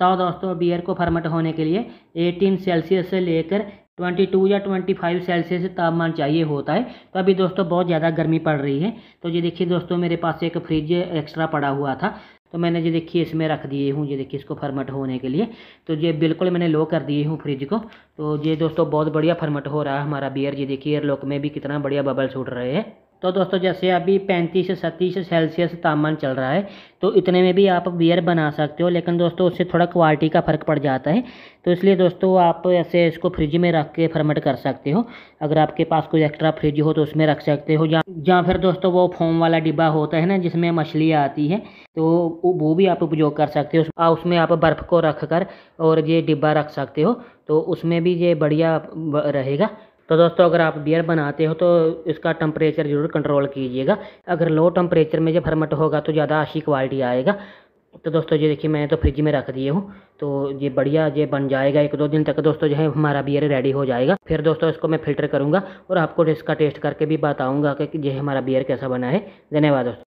तो दोस्तों बियर को फर्मेंट होने के लिए 18 सेल्सियस से लेकर 22 या 25 सेल्सियस तापमान चाहिए होता है तो अभी दोस्तों बहुत ज़्यादा गर्मी पड़ रही है तो ये देखिए दोस्तों मेरे पास एक फ्रिज एक्स्ट्रा पड़ा हुआ था तो मैंने ये देखिए इसमें रख दिए हूँ ये देखिए इसको फर्मेंट होने के लिए तो ये बिल्कुल मैंने लो कर दिए हूँ फ्रिज को तो ये दोस्तों बहुत बढ़िया फर्मेंट हो रहा है हमारा बियर ये देखिए एयरलॉक में भी कितना बढ़िया बबल्स उठ रहे हैं तो दोस्तों जैसे अभी पैंतीस से सत्तीस सेल्सियस तापमान चल रहा है तो इतने में भी आप बियर बना सकते हो लेकिन दोस्तों उससे थोड़ा क्वालिटी का फ़र्क पड़ जाता है तो इसलिए दोस्तों आप ऐसे इसको फ्रिज में रख के फर्मेट कर सकते हो अगर आपके पास कोई एक्स्ट्रा फ्रिज हो तो उसमें रख सकते हो या या फिर दोस्तों वो फोम वाला डिब्बा होता है ना जिसमें मछली आती है तो वो भी आप उपयोग कर सकते हो उसमें आप बर्फ़ को रख कर और ये डिब्बा रख सकते हो तो उसमें भी ये बढ़िया रहेगा तो दोस्तों अगर आप बियर बनाते हो तो इसका टम्परेचर ज़रूर कंट्रोल कीजिएगा अगर लो टम्परेचर में जब फर्मट होगा तो ज़्यादा अच्छी क्वालिटी आएगा तो दोस्तों ये देखिए मैंने तो फ्रिज में रख दिए हूँ तो ये बढ़िया ये बन जाएगा एक दो दिन तक दोस्तों जो है हमारा बियर रेडी हो जाएगा फिर दोस्तों इसको मैं फिल्टर करूँगा और आपको इसका टेस्ट करके भी बताऊँगा कि ये हमारा बियर कैसा बना है धन्यवाद दोस्तों